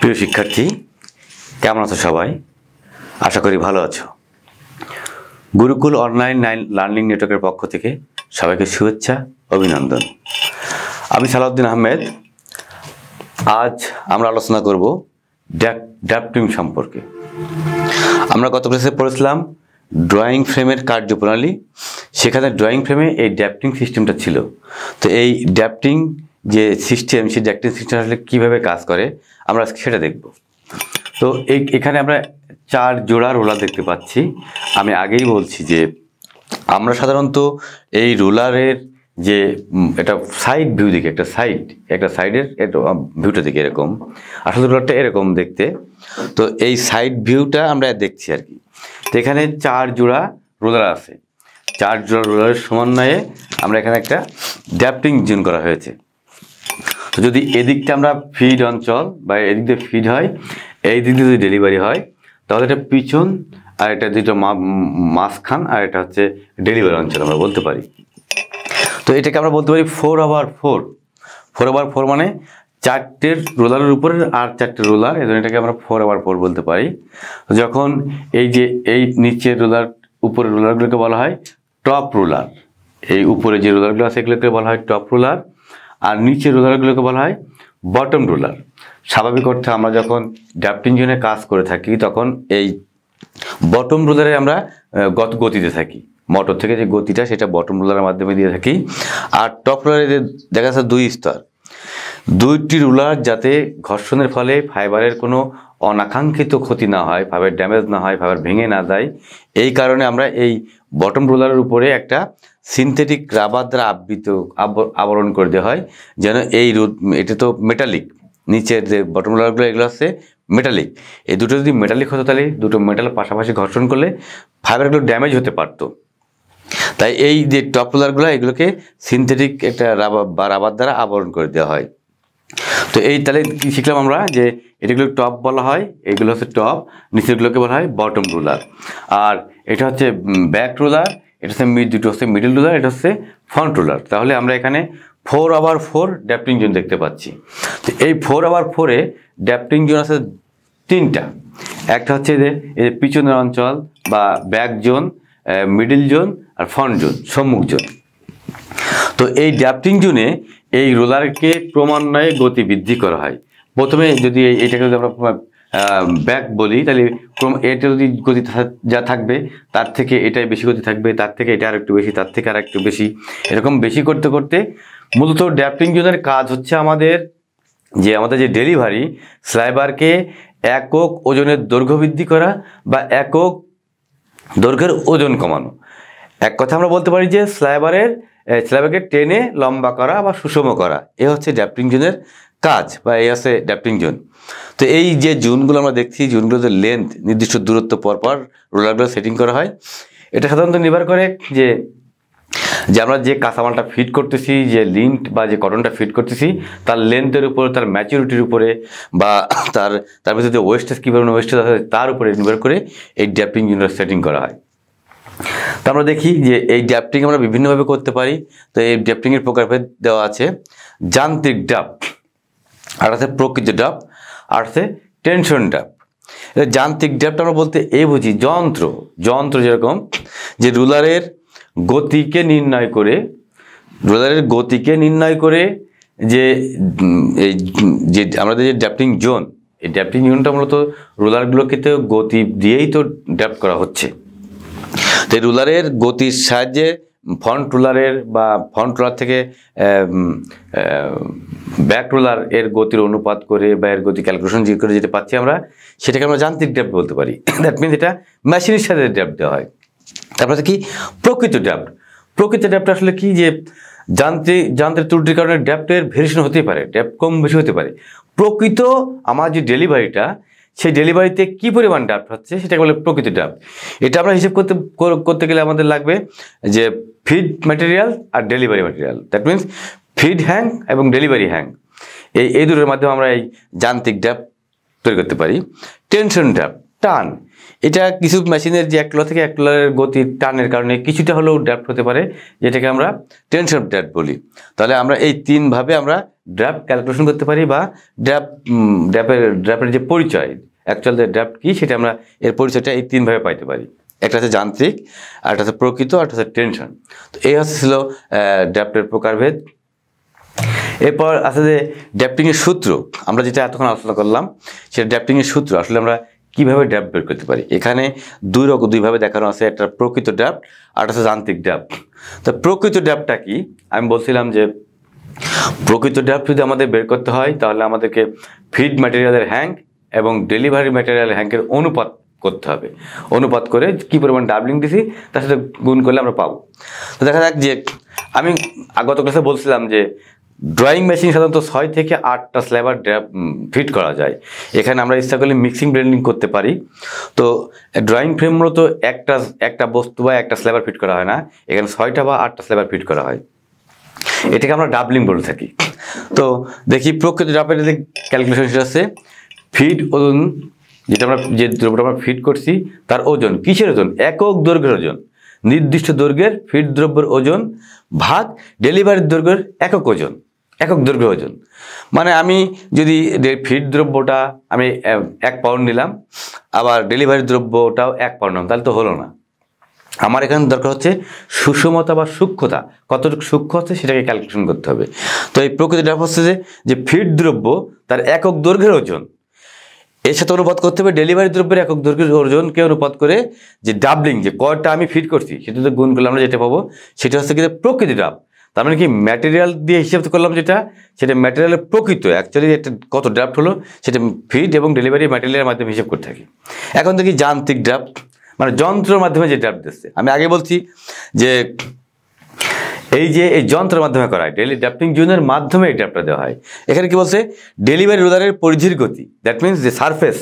প্রিয় শিক্ষার্থী কেমন আছো সবাই আশা করি ভালো আছো গুরুকুল অনলাইন লার্নিং নেটওয়ার্কের পক্ষ থেকে সবাইকে শুভেচ্ছা অভিনন্দন আমি সালাউদ্দিন আহমেদ আজ আমরা আলোচনা করব ড্যাপটিং সম্পর্কে আমরা গত ক্লাসে পড়েছিলাম ড্রয়িং ফ্রেমের কার্যপ্রণালী সেখানে ড্রয়িং ফ্রেমে এই ড্যাপটিং সিস্টেমটা ছিল তো এই ড্যাপটিং যে সিস্টেম সেই ডাক্টিং সিস্টেম আসলে কীভাবে কাজ করে আমরা সেটা দেখব তো এখানে আমরা চার জোড়া রোলার দেখতে পাচ্ছি আমি আগেই বলছি যে আমরা সাধারণত এই রোলারের যে এটা সাইড ভিউ দেখি একটা সাইড একটা সাইডের ভিউটা দেখি এরকম আসলে রোলারটা এরকম দেখতে তো এই সাইড ভিউটা আমরা দেখছি আর কি তো এখানে চার জোড়া রোলার আছে চার জোড়া রোলারের সমন্বয়ে আমরা এখানে একটা ড্যাপটিং জিন করা হয়েছে তো যদি এদিকটা আমরা ফিড অঞ্চল বা এদিক দিয়ে ফিড হয় এই দিক দিয়ে যদি ডেলিভারি হয় তাহলে এটা পিছন আর এটা দুটো মাঝখান আর এটা হচ্ছে ডেলিভারি অঞ্চল আমরা বলতে পারি তো এটাকে আমরা বলতে পারি ফোর আবার ফোর ফোর আবার ফোর মানে চারটের রোলারের উপরে আর চারটে রোলার এই এটাকে আমরা ফোর আবার ফোর বলতে পারি যখন এই যে এই নিচের রোলার উপরের রোলারগুলোকে বলা হয় টপ রোলার এই উপরে যে রোলারগুলো আছে এগুলোকে বলা হয় টপ রোলার আর নিচের রোলারগুলোকে বলা হয় বটম রোলার স্বাভাবিক অর্থে আমরা যখন ড্যাপ্ট ইঞ্জিনে কাজ করে থাকি তখন এই বটম রোলারে আমরা গত গতিতে থাকি মোটর থেকে যে গতিটা সেটা বটম রোলারের মাধ্যমে দিয়ে থাকি আর টপ রোলারে দেখা যাচ্ছে দুই স্তর দুইটি রুলার যাতে ঘর্ষণের ফলে ফাইবারের কোনো অনাকাঙ্ক্ষিত ক্ষতি না হয় ফাইবার ড্যামেজ না হয় ফাইবার ভেঙে না যায় এই কারণে আমরা এই বটম রোলারের উপরে একটা সিনথেটিক রাবার দ্বারা আবৃত আবরণ করে দেওয়া হয় যেন এই রোদ এটা তো মেটালিক নিচের যে বটম লারগুলো এগুলো হচ্ছে মেটালিক এই দুটো যদি মেটালিক হতো তাহলে দুটো মেটাল পাশাপাশি ঘর্ষণ করলে ফাইবারগুলো ড্যামেজ হতে পারতো তাই এই যে টপ রোলারগুলো এগুলোকে সিনথেটিক একটা রাবার বা রাবার দ্বারা আবরণ করে দেওয়া হয় তো এই তাহলে কী শিখলাম আমরা যে এটাগুলো টপ বলা হয় এগুলো হচ্ছে টপ নিচেগুলোকে বলা হয় বটম রুলার আর এটা হচ্ছে ব্যাক রুলার এটা হচ্ছে মিড দুটো হচ্ছে মিডল রুলার এটা হচ্ছে ফ্রন্ট রুলার তাহলে আমরা এখানে four over four drafting zone দেখতে পাচ্ছি তো এই ফোর আওয়ার ফোরে ড্যাপটিং জোন আছে তিনটা একটা হচ্ছে যে এই পিছনের অঞ্চল বা ব্যাক জোন মিডিল জোন আর ফ্রন্ট জোন সম্মুখ জোন তো এই ড্যাপটিং জোনে এই রোলারকে ক্রমান্বয়ে গতি বৃদ্ধি করা হয় প্রথমে যদি এইটাকে যদি আমরা ব্যাক বলি তাহলে ক্রম এটা যদি গতি যা থাকবে তার থেকে এটাই বেশি গতি থাকবে তার থেকে এটা আর একটু বেশি তার থেকে আর একটু বেশি এরকম বেশি করতে করতে মূলত ড্যাপলিং জোনের কাজ হচ্ছে আমাদের যে আমাদের যে ডেলিভারি স্লাইবারকে একক ওজনের দৈর্ঘ্য বৃদ্ধি করা বা একক দৈর্ঘ্যের ওজন কমানো এক কথা আমরা বলতে পারি যে স্লাইবারের স্লাইবারকে টেনে লম্বা করা বা সুষম করা এ হচ্ছে ড্যাপটিং জোনের কাজ বা এই আছে ড্যাপটিং জোন তো এই যে জোনগুলো আমরা দেখছি জোনগুলোতে লেন্থ নির্দিষ্ট দূরত্ব পরপর রোলারগুলো সেটিং করা হয় এটা সাধারণত নির্ভর করে যে যে আমরা যে কাঁচামালটা ফিট করতেছি যে লিঙ্ক বা যে কটনটা ফিট করতেছি তার লেন্থের উপরে তার ম্যাচুরিটির উপরে বা তার তার ভিতরে যে ওয়েস্টেজ কী পরিমাণে ওয়েস্টেজ আছে তার উপরে নির্ভর করে এই ড্যাপিং ইউনিট সেটিং করা হয় তো আমরা দেখি যে এই ড্যাপটিং আমরা বিভিন্নভাবে করতে পারি তো এই ড্যাপটিংয়ের প্রকারভেদ দেওয়া আছে যান্ত্রিক ড্যাপ্ট আর আছে প্রকৃত ডাব আর আছে টেনশন ডাব যান্ত্রিক ডাবটা আমরা বলতে এ বুঝি যন্ত্র যন্ত্র যেরকম যে রুলারের গতিকে নির্ণয় করে রুলারের গতিকে নির্ণয় করে যে এই যে আমাদের যে ড্যাপটিং জোন এই ড্যাপটিং জোনটা মূলত রুলারগুলোকে তো গতি দিয়েই তো ড্যাপ করা হচ্ছে তো রুলারের গতির সাহায্যে ফ্রন্ট টুলারের বা ফ্রন্ট টুলার থেকে ব্যাক টুলার এর গতির অনুপাত করে বা এর গতি ক্যালকুলেশন যে করে যেটা পাচ্ছি আমরা সেটাকে আমরা যান্ত্রিক ড্যাপ বলতে পারি দ্যাট মিনস এটা মেশিনের সাথে ড্যাপ দেওয়া হয় তারপরে কি প্রকৃত ড্যাপ প্রকৃত ড্যাপটা আসলে কি যে যান্ত্রিক যান্ত্রিক ত্রুটির কারণে ড্যাপটের ভেরিয়েশন হতে পারে ড্যাপ কম বেশি হতে পারে প্রকৃত আমার যে ডেলিভারিটা সেই ডেলিভারিতে কি পরিমাণ ড্রাফট হচ্ছে সেটাকে বলে প্রকৃত ড্রাফট এটা আমরা হিসেব করতে করতে গেলে আমাদের লাগবে যে ফিড ম্যাটেরিয়াল আর delivery material that means feed hank এবং ডেলিভারি হ্যাং এই এই দুটোর মাধ্যমে আমরা এই যান্ত্রিক ড্যাপ তৈরি করতে পারি টেনশন ড্যাপ টান এটা কিছু মেশিনের যে এক থেকে এক কিলোর গতির টানের কারণে কিছুটা হলেও ড্রাফট হতে পারে যেটাকে আমরা টেনশন ড্যাপ বলি তাহলে আমরা এই তিনভাবে আমরা ড্রাফট ক্যালকুলেশন করতে পারি বা ড্রাফ ড্যাপের ড্রাফের যে পরিচয় অ্যাকচুয়াল যে ড্রাফট কী সেটা আমরা এর পরিচয়টা এই তিনভাবে পাইতে পারি একটা হচ্ছে যান্ত্রিক আর একটা হচ্ছে প্রকৃত আর একটা হচ্ছে টেনশন তো এই হচ্ছে ছিল ড্যাপ্টের প্রকারভেদ এরপর আছে যে ড্যাপটিংয়ের সূত্র আমরা যেটা এতক্ষণ আলোচনা করলাম সেটা ড্যাপটিংয়ের সূত্র আসলে আমরা কীভাবে ড্যাপ বের করতে পারি এখানে দুই রকম দুইভাবে দেখানো আছে একটা প্রকৃত ড্যাপ আর একটা যান্ত্রিক ড্যাপ তো প্রকৃত ড্যাপটা কি আমি বলছিলাম যে প্রকৃত ড্যাপ যদি আমাদের বের করতে হয় তাহলে আমাদেরকে ফিড ম্যাটেরিয়ালের হ্যাঙ্ক এবং ডেলিভারি ম্যাটেরিয়াল হ্যাঙ্কের অনুপাত করতে হবে অনুপাত করে কি পরিমাণ ডাবলিং দিছি তার সাথে গুণ করলে আমরা পাবো তো দেখা যাক যে আমি গত ক্লাসে বলছিলাম যে ড্রয়িং মেশিন সাধারণত ছয় থেকে আটটা স্ল্যাবার ফিট করা যায় এখানে আমরা ইচ্ছা করলে মিক্সিং ব্লেন্ডিং করতে পারি তো ড্রয়িং ফ্রেম মূলত একটা একটা বস্তু বা একটা স্ল্যাবার ফিট করা হয় না এখানে ছয়টা বা আটটা স্ল্যাবার ফিট করা হয় এটাকে আমরা ডাবলিং বলে থাকি তো দেখি প্রকৃত যে ক্যালকুলেশন আছে ফিট ওজন যেটা আমরা যে দ্রব্যটা আমরা ফিট করছি তার ওজন কিসের ওজন একক দৈর্ঘ্যের ওজন নির্দিষ্ট দৈর্ঘ্যের ফিট দ্রব্যের ওজন ভাগ ডেলিভারির দৈর্ঘ্যের একক ওজন একক দৈর্ঘ্য ওজন মানে আমি যদি ফিট দ্রব্যটা আমি এক পাউন্ড নিলাম আবার ডেলিভারি দ্রব্যটাও এক পাউন্ড নিলাম তাহলে তো হলো না আমার এখানে দরকার হচ্ছে সুষমতা বা সূক্ষ্মতা কতটুকু সূক্ষ্ম হচ্ছে সেটাকে ক্যালকুলেশন করতে হবে তো এই প্রকৃতিটা হচ্ছে যে ফিট দ্রব্য তার একক দৈর্ঘ্যের ওজন এর সাথে অনুপাত করতে হবে ডেলিভারি দ্রব্যের একক দৈর্ঘ্য ওজনকে অনুপাত করে যে ডাবলিং যে কয়টা আমি ফিট করছি সেটা তো গুণ করলে আমরা যেটা পাবো সেটা হচ্ছে কিন্তু প্রকৃতি ডাব তার মানে কি ম্যাটেরিয়াল দিয়ে হিসাব করলাম যেটা সেটা ম্যাটেরিয়ালের প্রকৃত অ্যাকচুয়ালি এটা কত ড্রাফট হলো সেটা ফিট এবং ডেলিভারি ম্যাটেরিয়ালের মাধ্যমে হিসাব করে থাকি এখন দেখি যান্ত্রিক ড্রাফট মানে যন্ত্রের মাধ্যমে যে ড্রাফট দিচ্ছে আমি আগে বলছি যে এই যে এই যন্ত্রের মাধ্যমে করা হয় ডেলি ড্রাফটিং জুনের মাধ্যমে এই ড্রাফটটা দেওয়া হয় এখানে কি বলছে ডেলিভারি রোলারের পরিধির গতি দ্যাট মিনস যে সারফেস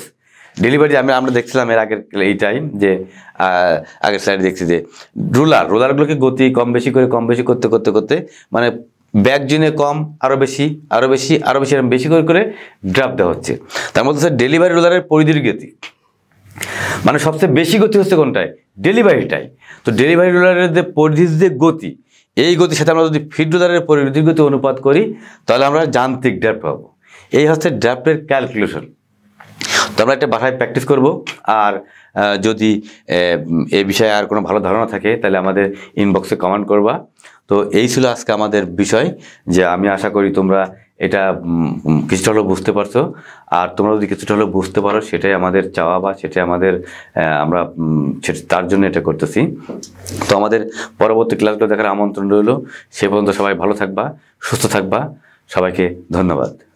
ডেলিভারি আমি আমরা দেখছিলাম এর আগের এই টাইম যে আগের সাইডে দেখছি যে রোলার রোলারগুলোকে গতি কম বেশি করে কম বেশি করতে করতে করতে মানে ব্যাক জিনে কম আরও বেশি আরও বেশি আরও বেশি এরকম বেশি করে করে ড্রাফ দেওয়া হচ্ছে তার মধ্যে স্যার ডেলিভারি রোলারের পরিধির গতি মানে সবচেয়ে বেশি গতি হচ্ছে কোনটায় ডেলিভারিটাই তো ডেলিভারি রোলারের যে পরিধির যে গতি এই গতির সাথে আমরা যদি ফিডুদারের পরিবৃদ্ধির গতি অনুপাত করি তাহলে আমরা যান্ত্রিক ড্যাপ পাবো এই হচ্ছে ড্যাপের ক্যালকুলেশন তো আমরা একটা বাসায় প্র্যাকটিস করব আর যদি এ বিষয়ে আর কোনো ভালো ধারণা থাকে তাহলে আমাদের ইনবক্সে কমেন্ট করবা তো এই ছিল আজকে আমাদের বিষয় যে আমি আশা করি তোমরা এটা কিছুটা হলেও বুঝতে পারছো আর তোমরা যদি কিছুটা হলেও বুঝতে পারো সেটাই আমাদের চাওয়া বা সেটাই আমাদের আমরা তার জন্য এটা করতেছি তো আমাদের পরবর্তী ক্লাসগুলো দেখার আমন্ত্রণ রইল সে পর্যন্ত সবাই ভালো থাকবা সুস্থ থাকবা সবাইকে ধন্যবাদ